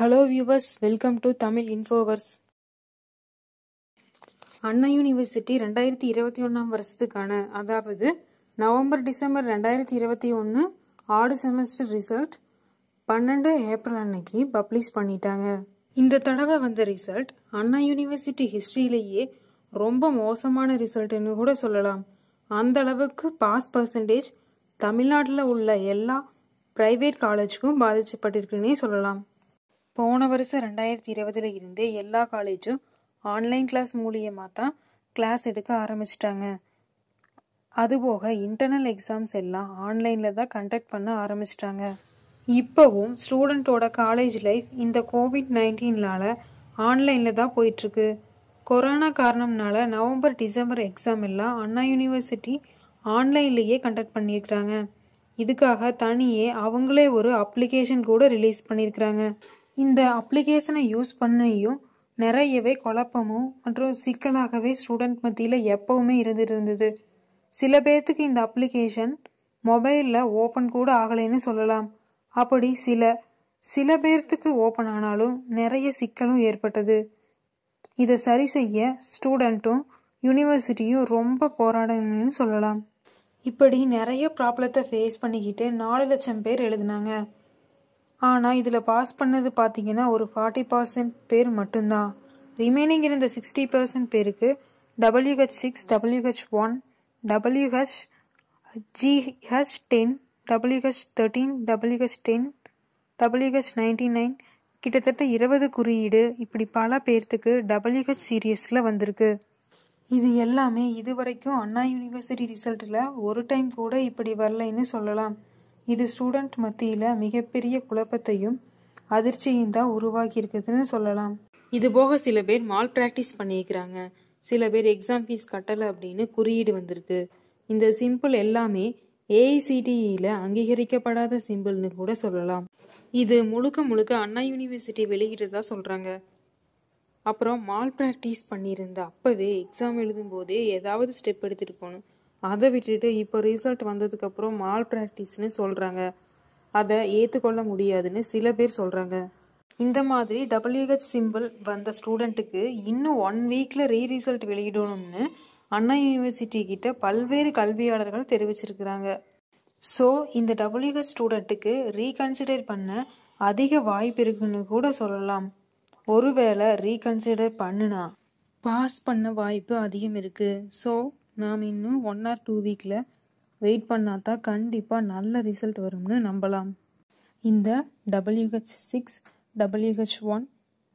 hello viewers welcome to Tamil Infoverse Anna university ரெண்டாயிரத்தி இருபத்தி ஒன்றாம் வருஷத்துக்கான அதாவது நவம்பர் டிசம்பர் ரெண்டாயிரத்தி இருபத்தி ஒன்று ஆறு செமஸ்டர் ரிசல்ட் பன்னெண்டு ஏப்ரல் அன்னைக்கு பப்ளிஷ் பண்ணிட்டாங்க இந்த தடவை வந்த ரிசல்ட் அண்ணா யூனிவர்சிட்டி ஹிஸ்ட்ரியிலேயே ரொம்ப மோசமான ரிசல்ட்னு கூட சொல்லலாம் அந்த அளவுக்கு பாஸ் பர்சன்டேஜ் தமிழ்நாட்டில் உள்ள எல்லா ப்ரைவேட் காலேஜுக்கும் பாதிக்கப்பட்டிருக்குன்னே சொல்லலாம் போன வருஷம் ரெண்டாயிரத்தி இருபதுல இருந்தே எல்லா காலேஜும் ஆன்லைன் கிளாஸ் மூலியமாக தான் கிளாஸ் எடுக்க ஆரம்பிச்சிட்டாங்க அதுபோக இன்டர்னல் எக்ஸாம்ஸ் எல்லாம் ஆன்லைனில் தான் கண்டக்ட் பண்ண ஆரம்பிச்சிட்டாங்க இப்போவும் ஸ்டூடெண்ட்டோட காலேஜ் லைஃப் இந்த கோவிட் நைன்டீனால் ஆன்லைனில் தான் போயிட்டுருக்கு கொரோனா காரணம்னால நவம்பர் டிசம்பர் எக்ஸாம் எல்லாம் அண்ணா யூனிவர்சிட்டி ஆன்லைன்லேயே கண்டக்ட் பண்ணியிருக்கிறாங்க இதுக்காக தனியே அவங்களே ஒரு அப்ளிகேஷன் கூட ரிலீஸ் பண்ணியிருக்கிறாங்க இந்த அப்ளிகேஷனை யூஸ் பண்ணியும் நிறையவே குழப்பமும் மற்றும் சிக்கலாகவே ஸ்டூடெண்ட் மத்தியில் எப்போவுமே இருந்துட்டு இருந்தது சில பேர்த்துக்கு இந்த அப்ளிகேஷன் மொபைலில் ஓப்பன் கூட ஆகலைன்னு சொல்லலாம் அப்படி சில சில பேர்த்துக்கு ஓப்பன் ஆனாலும் நிறைய சிக்கலும் ஏற்பட்டது இதை சரி செய்ய ஸ்டூடெண்ட்டும் யூனிவர்சிட்டியும் ரொம்ப போராடணும்னு சொல்லலாம் இப்படி நிறைய ப்ராப்ளத்தை ஃபேஸ் பண்ணிக்கிட்டு நாலு லட்சம் பேர் எழுதினாங்க ஆனால் இதில் பாஸ் பண்ணது பார்த்தீங்கன்னா ஒரு ஃபார்ட்டி பர்சன்ட் பேர் மட்டும்தான் ரிமைனிங் இருந்த சிக்ஸ்டி பர்சன்ட் பேருக்கு WH six WH one WH GH ten WH thirteen WH ten WH ninety nine கிட்டத்தட்ட இருபது குறியீடு இப்படி பல பேர்த்துக்கு டபிள்யூஹெச் சீரியஸில் வந்திருக்கு இது எல்லாமே இதுவரைக்கும் அண்ணா யூனிவர்சிட்டி ரிசல்ட்டில் ஒரு டைம் கூட இப்படி வரலைன்னு சொல்லலாம் இது ஸ்டூடெண்ட் மத்தியில் மிகப்பெரிய குழப்பத்தையும் அதிர்ச்சியும் தான் உருவாகி இருக்குதுன்னு சொல்லலாம் இது போக சில பேர் மால் ப்ராக்டிஸ் பண்ணியிருக்கிறாங்க சில பேர் எக்ஸாம் ஃபீஸ் கட்டலை அப்படின்னு குறியீடு வந்திருக்கு இந்த சிம்பிள் எல்லாமே ஏஐசிடிஇயில் e அங்கீகரிக்கப்படாத சிம்பிள்னு கூட சொல்லலாம் இது முழுக்க முழுக்க அண்ணா யூனிவர்சிட்டி வெளியிட்டதா சொல்கிறாங்க அப்புறம் மால் ப்ராக்டிஸ் பண்ணியிருந்த அப்போவே எக்ஸாம் எழுதும்போதே ஏதாவது ஸ்டெப் எடுத்துகிட்டு போகணும் அதை விட்டுட்டு இப்போ ரிசல்ட் வந்ததுக்கப்புறம் மால் ப்ராக்டிஸ்னு சொல்கிறாங்க அதை ஏற்றுக்கொள்ள முடியாதுன்னு சில பேர் சொல்கிறாங்க இந்த மாதிரி டபிள்யூஹெச் சிம்பிள் வந்த ஸ்டூடெண்ட்டுக்கு இன்னும் ஒன் வீக்கில் ரீ ரிசல்ட் வெளியிடணும்னு அண்ணா யூனிவர்சிட்டி கிட்ட பல்வேறு கல்வியாளர்கள் தெரிவிச்சிருக்கிறாங்க ஸோ இந்த டபிள்யூஹெச் ஸ்டூடெண்ட்டுக்கு ரீகன்சிடர் பண்ண அதிக வாய்ப்பு இருக்குன்னு கூட சொல்லலாம் ஒருவேளை ரீகன்சிடர் பண்ணுனா பாஸ் பண்ண வாய்ப்பு அதிகம் இருக்குது ஸோ நாம் இன்னும் ஒன் ஆர் டூ வீக்கில் வெயிட் பண்ணால் தான் கண்டிப்பாக நல்ல ரிசல்ட் வரும்னு நம்பலாம் இந்த WH six WH one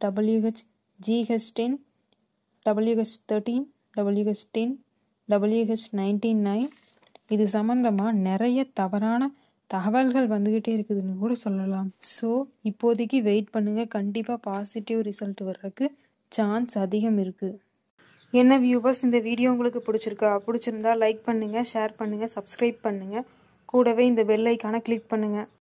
WH GH ten WH thirteen WH ten WH nineteen nine இது சம்மந்தமாக நிறைய தவறான தகவல்கள் வந்துக்கிட்டே இருக்குதுன்னு கூட சொல்லலாம் ஸோ இப்போதைக்கு வெயிட் பண்ணுங்கள் கண்டிப்பாக பாசிட்டிவ் ரிசல்ட் வர்றதுக்கு சான்ஸ் அதிகம் இருக்குது என்ன வியூவர்ஸ் இந்த வீடியோ உங்களுக்கு பிடிச்சிருக்கா பிடிச்சிருந்தா லைக் பண்ணுங்கள் ஷேர் பண்ணுங்கள் சப்ஸ்கிரைப் பண்ணுங்கள் கூடவே இந்த பெல் ஐக்கானை கிளிக் பண்ணுங்கள்